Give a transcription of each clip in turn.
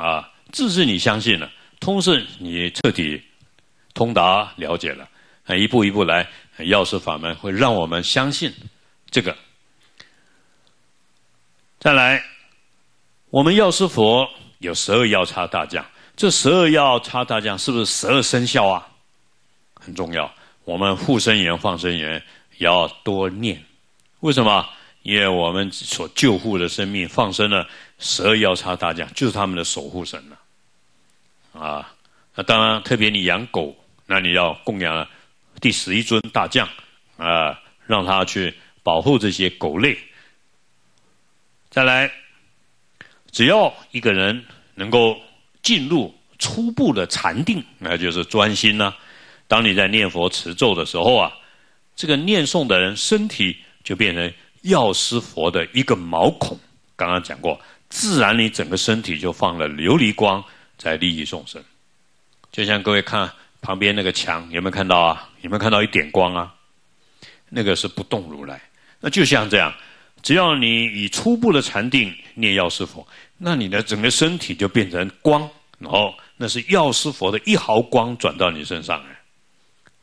啊，自是你相信了，通是你彻底通达了解了，一步一步来，药师法门会让我们相信这个。再来，我们药师佛有十二药叉大将，这十二药叉大将是不是十二生肖啊？很重要，我们护身缘、放生缘要多念，为什么？因为我们所救护的生命放生了十二妖叉大将，就是他们的守护神了。啊，那当然，特别你养狗，那你要供养第十一尊大将啊，让他去保护这些狗类。再来，只要一个人能够进入初步的禅定，那就是专心了。当你在念佛持咒的时候啊，这个念诵的人身体就变成。药师佛的一个毛孔，刚刚讲过，自然你整个身体就放了琉璃光，在利益众生。就像各位看旁边那个墙，有没有看到啊？有没有看到一点光啊？那个是不动如来。那就像这样，只要你以初步的禅定念药师佛，那你的整个身体就变成光，然后那是药师佛的一毫光转到你身上来。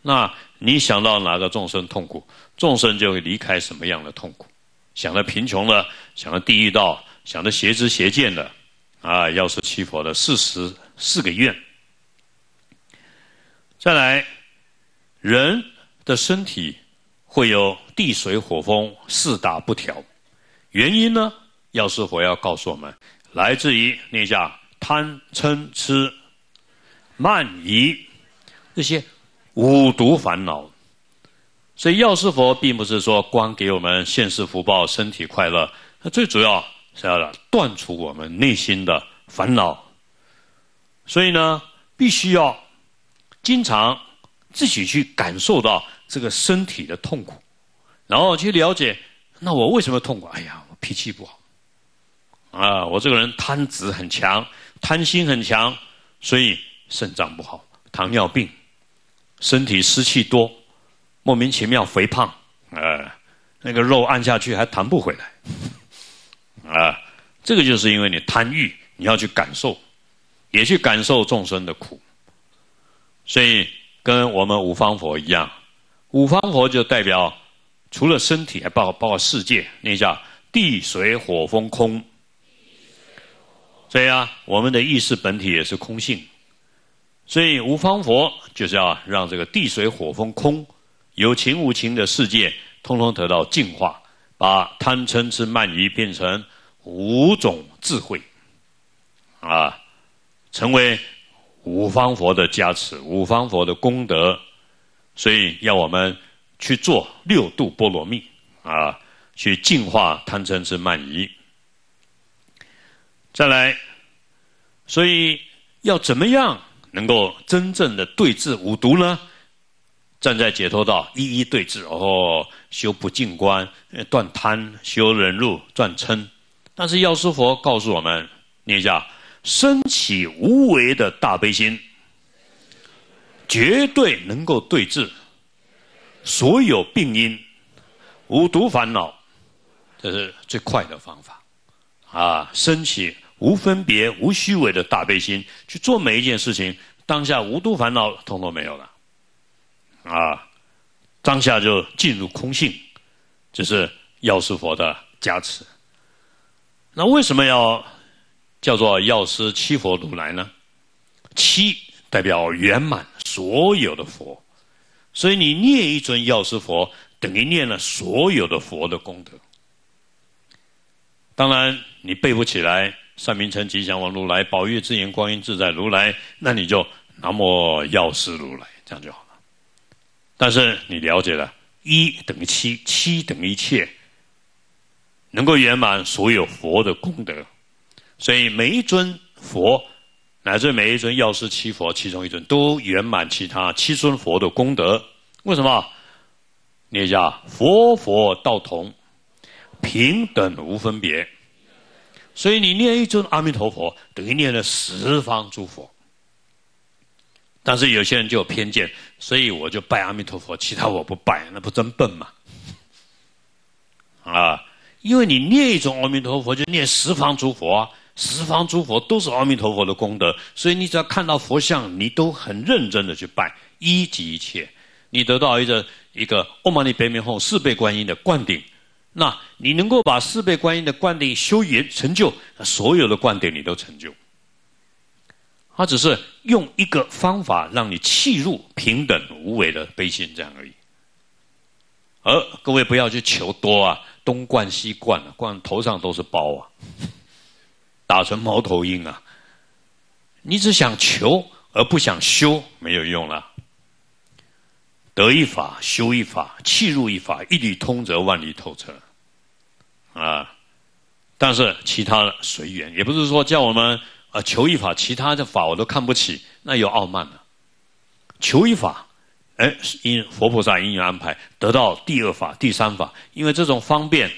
那你想到哪个众生痛苦，众生就会离开什么样的痛苦。想着贫穷的，想着地狱道，想着邪知邪见的，啊，要是七佛的四十四个愿。再来，人的身体会有地水火风四大不调，原因呢？药师佛要告诉我们，来自于念一下贪嗔痴慢疑这些五毒烦恼。所以药师佛并不是说光给我们现世福报、身体快乐，那最主要是要断除我们内心的烦恼。所以呢，必须要经常自己去感受到这个身体的痛苦，然后去了解，那我为什么痛苦？哎呀，我脾气不好，啊，我这个人贪执很强，贪心很强，所以肾脏不好，糖尿病，身体湿气多。莫名其妙肥胖，啊，那个肉按下去还弹不回来，啊，这个就是因为你贪欲，你要去感受，也去感受众生的苦，所以跟我们五方佛一样，五方佛就代表除了身体，还包括包括世界，那叫地水火风空，所以啊，我们的意识本体也是空性，所以无方佛就是要让这个地水火风空。有情无情的世界，通通得到净化，把贪嗔痴慢疑变成五种智慧，啊，成为五方佛的加持，五方佛的功德，所以要我们去做六度波罗蜜，啊，去净化贪嗔痴慢疑。再来，所以要怎么样能够真正的对治五毒呢？站在解脱道一一对峙，哦，修不净观、断贪、修忍辱、断嗔。但是药师佛告诉我们：念一下，升起无为的大悲心，绝对能够对治所有病因、无毒烦恼。这是最快的方法啊！升起无分别、无虚伪的大悲心，去做每一件事情，当下无毒烦恼通通没有了。啊，当下就进入空性，这是药师佛的加持。那为什么要叫做药师七佛如来呢？七代表圆满所有的佛，所以你念一尊药师佛，等于念了所有的佛的功德。当然，你背不起来“善明成吉祥王如来，宝月之言，观音自在如来”，那你就南无药师如来，这样就好。但是你了解了，一等于七，七等于一切，能够圆满所有佛的功德，所以每一尊佛，乃至每一尊药师七佛其中一尊，都圆满其他七尊佛的功德。为什么？念一下，佛佛道同，平等无分别。所以你念一尊阿弥陀佛，等于念了十方诸佛。但是有些人就有偏见，所以我就拜阿弥陀佛，其他我不拜，那不真笨吗？啊，因为你念一种阿弥陀佛，就念十方诸佛，十方诸佛都是阿弥陀佛的功德，所以你只要看到佛像，你都很认真的去拜，一即一切，你得到一个一个阿弥尼白妙吽四倍观音的灌顶，那你能够把四倍观音的灌顶修圆成就，所有的灌顶你都成就。他只是用一个方法让你弃入平等无为的悲心，这样而已。而各位不要去求多啊，东灌西灌，灌头上都是包啊，打成猫头鹰啊。你只想求而不想修，没有用了。得一法，修一法，弃入一法，一理通则万里透彻。啊，但是其他的随缘，也不是说叫我们。啊，求一法，其他的法我都看不起，那有傲慢了。求一法，哎，因佛菩萨因缘安排得到第二法、第三法，因为这种方便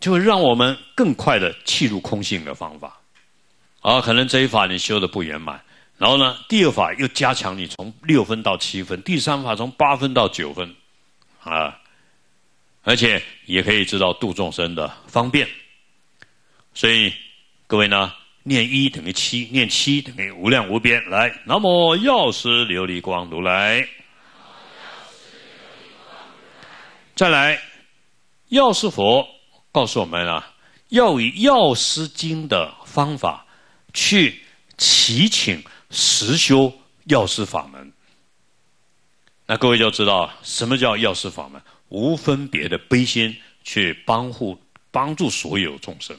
就会让我们更快的弃入空性的方法。啊，可能这一法你修的不圆满，然后呢，第二法又加强你从六分到七分，第三法从八分到九分，啊，而且也可以知道度众生的方便。所以各位呢？念一等于七，念七等于无量无边。来，南无药师琉璃光如来。再来，药师佛告诉我们啊，要以药师经的方法去祈请实修药师法门。那各位就知道什么叫药师法门，无分别的悲心去帮护、帮助所有众生。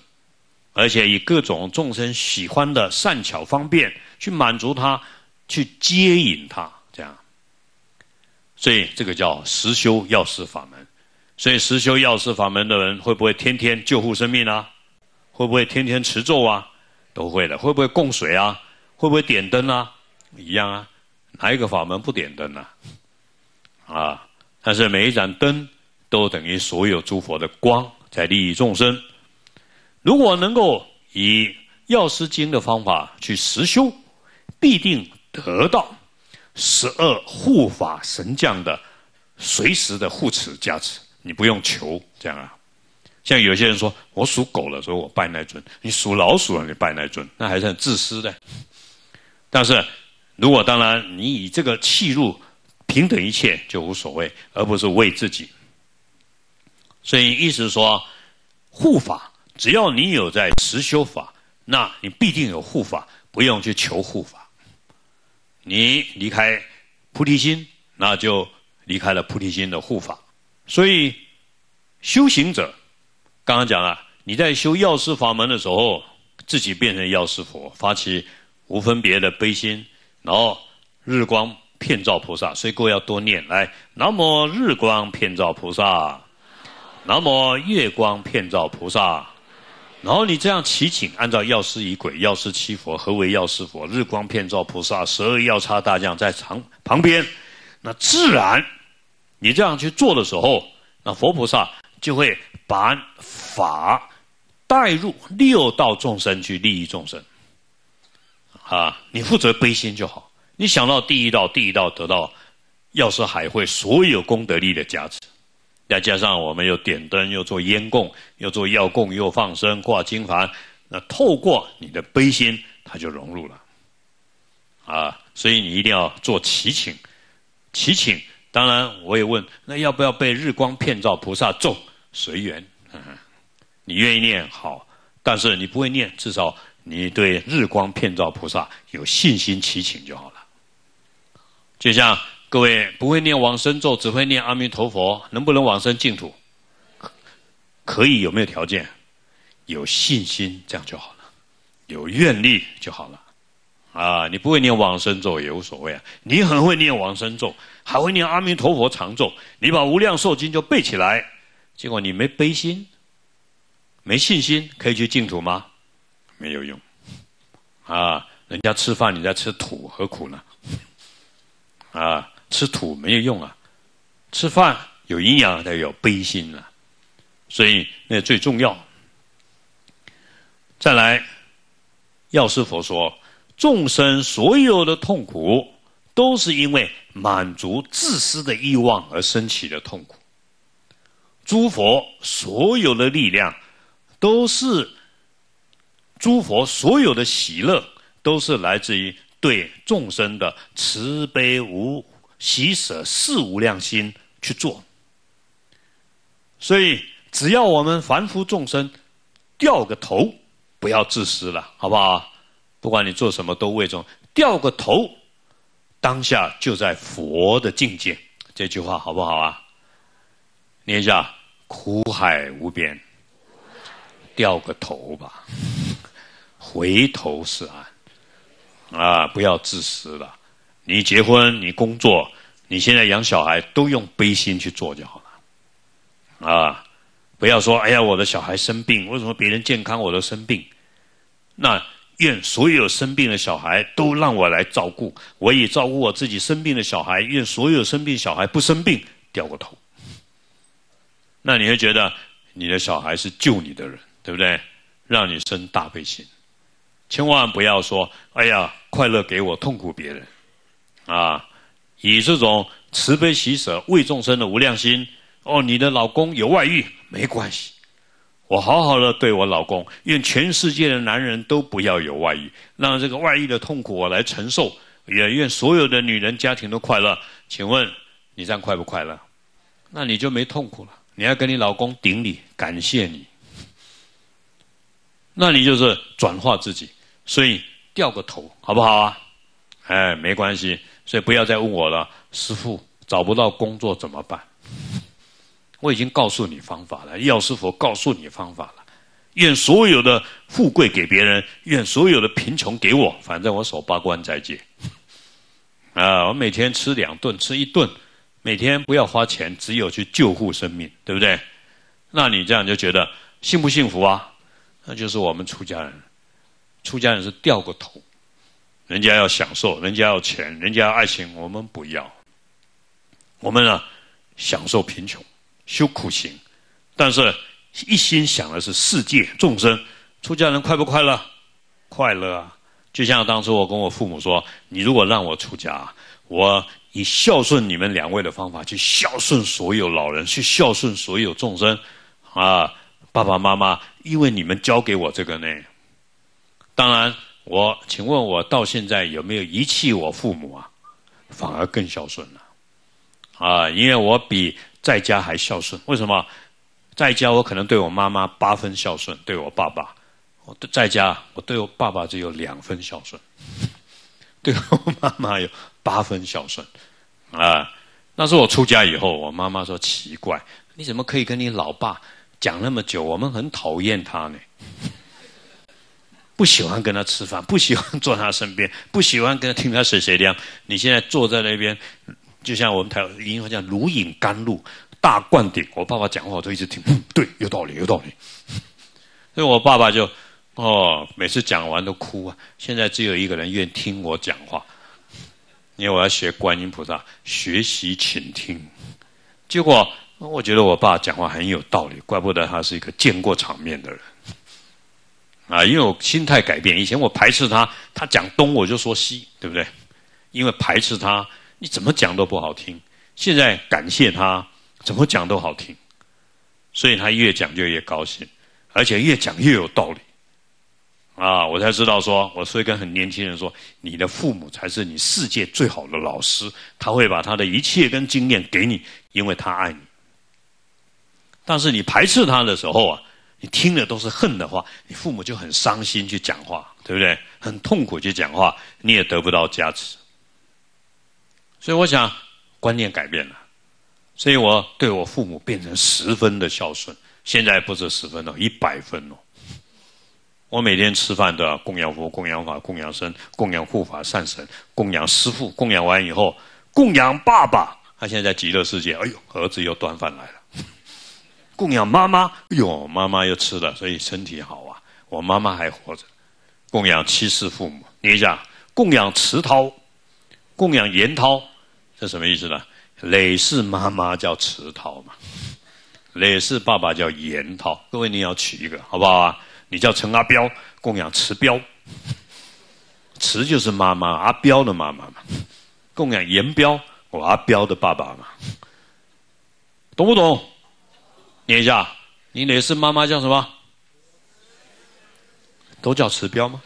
而且以各种众生喜欢的善巧方便去满足他，去接引他，这样。所以这个叫实修药师法门。所以实修药师法门的人，会不会天天救护生命啊？会不会天天持咒啊？都会的。会不会供水啊？会不会点灯啊？一样啊。哪一个法门不点灯呢？啊！但是每一盏灯都等于所有诸佛的光在利益众生。如果能够以药师经的方法去实修，必定得到十二护法神将的随时的护持加持，你不用求这样啊。像有些人说，我属狗了，所以我拜那尊；你属老鼠了，你拜那尊，那还是很自私的。但是如果当然，你以这个气入平等一切，就无所谓，而不是为自己。所以，意思是说护法。只要你有在实修法，那你必定有护法，不用去求护法。你离开菩提心，那就离开了菩提心的护法。所以修行者，刚刚讲了，你在修药师法门的时候，自己变成药师佛，发起无分别的悲心，然后日光片照菩萨，所以各位要多念来。南无日光片照菩萨，南无月光片照菩萨。然后你这样祈请，按照药师仪轨，药师七佛，何为药师佛？日光遍照菩萨，十二药叉大将在旁旁边，那自然，你这样去做的时候，那佛菩萨就会把法带入六道众生去利益众生。啊，你负责悲心就好，你想到第一道，第一道得到药师海会所有功德力的加持。再加上我们又点灯，又做烟供，又做药供，又放生，挂经幡，那透过你的悲心，它就融入了。啊，所以你一定要做祈请，祈请。当然，我也问，那要不要被日光片照菩萨咒随缘？你愿意念好，但是你不会念，至少你对日光片照菩萨有信心祈请就好了。就像。各位不会念往生咒，只会念阿弥陀佛，能不能往生净土？可以，有没有条件？有信心，这样就好了；有愿力就好了。啊，你不会念往生咒也无所谓啊。你很会念往生咒，还会念阿弥陀佛长咒，你把《无量寿经》就背起来，结果你没悲心，没信心，可以去净土吗？没有用。啊，人家吃饭，你在吃土，何苦呢？啊！吃土没有用啊，吃饭有营养，才有悲心啊，所以那最重要。再来，药师佛说，众生所有的痛苦，都是因为满足自私的欲望而升起的痛苦。诸佛所有的力量，都是；诸佛所有的喜乐，都是来自于对众生的慈悲无。习舍四无量心去做，所以只要我们凡夫众生掉个头，不要自私了，好不好？不管你做什么都为众，掉个头，当下就在佛的境界。这句话好不好啊？念一下：苦海无边，掉个头吧，回头是岸啊！不要自私了。你结婚，你工作，你现在养小孩，都用悲心去做就好了，啊！不要说哎呀，我的小孩生病，为什么别人健康，我都生病？那愿所有生病的小孩都让我来照顾，我也照顾我自己生病的小孩。愿所有生病小孩不生病，掉过头。那你会觉得你的小孩是救你的人，对不对？让你生大悲心，千万不要说哎呀，快乐给我，痛苦别人。啊，以这种慈悲喜舍为众生的无量心哦，你的老公有外遇没关系，我好好的对我老公，愿全世界的男人都不要有外遇，让这个外遇的痛苦我来承受，也愿所有的女人家庭都快乐。请问你这样快不快乐？那你就没痛苦了，你要跟你老公顶礼感谢你，那你就是转化自己，所以掉个头好不好啊？哎，没关系。所以不要再问我了，师傅找不到工作怎么办？我已经告诉你方法了，药师佛告诉你方法了。愿所有的富贵给别人，愿所有的贫穷给我，反正我守八关斋戒。啊，我每天吃两顿，吃一顿，每天不要花钱，只有去救护生命，对不对？那你这样就觉得幸不幸福啊？那就是我们出家人，出家人是掉过头。人家要享受，人家要钱，人家要爱情，我们不要。我们呢，享受贫穷，修苦行，但是一心想的是世界众生。出家人快不快乐？快乐啊！就像当初我跟我父母说：“你如果让我出家，我以孝顺你们两位的方法去孝顺所有老人，去孝顺所有众生啊！”爸爸妈妈，因为你们教给我这个呢。当然。我，请问我到现在有没有遗弃我父母啊？反而更孝顺了啊！因为我比在家还孝顺。为什么？在家我可能对我妈妈八分孝顺，对我爸爸我在家我对我爸爸只有两分孝顺，对我妈妈有八分孝顺啊！那是我出家以后，我妈妈说奇怪，你怎么可以跟你老爸讲那么久？我们很讨厌他呢。不喜欢跟他吃饭，不喜欢坐他身边，不喜欢跟他听他谁谁聊。你现在坐在那边，就像我们台湾一话叫“如饮甘露，大灌顶”。我爸爸讲话，我都一直听。对，有道理，有道理。所以我爸爸就，哦，每次讲完都哭啊。现在只有一个人愿听我讲话，因为我要学观音菩萨，学习请听。结果我觉得我爸讲话很有道理，怪不得他是一个见过场面的人。啊，因为我心态改变，以前我排斥他，他讲东我就说西，对不对？因为排斥他，你怎么讲都不好听。现在感谢他，怎么讲都好听，所以他越讲就越高兴，而且越讲越有道理。啊，我才知道说，我所以跟很年轻人说，你的父母才是你世界最好的老师，他会把他的一切跟经验给你，因为他爱你。但是你排斥他的时候啊。你听了都是恨的话，你父母就很伤心去讲话，对不对？很痛苦去讲话，你也得不到加持。所以我想观念改变了，所以我对我父母变成十分的孝顺，现在不是十分了，一百分了。我每天吃饭都要供养佛、供养法、供养僧、供养护法善神、供养师父。供养完以后，供养爸爸。他现在在极乐世界，哎呦，儿子又端饭来了。供养妈妈，哎呦，妈妈又吃了，所以身体好啊。我妈妈还活着，供养七世父母。你想供养池涛，供养严涛，这什么意思呢？磊是妈妈叫池涛嘛，磊是爸爸叫严涛。各位你要取一个好不好啊？你叫陈阿彪，供养池彪，池就是妈妈阿彪的妈妈嘛。供养严彪，我阿彪的爸爸嘛，懂不懂？念一下，你哪次妈妈叫什么？都叫慈彪吗？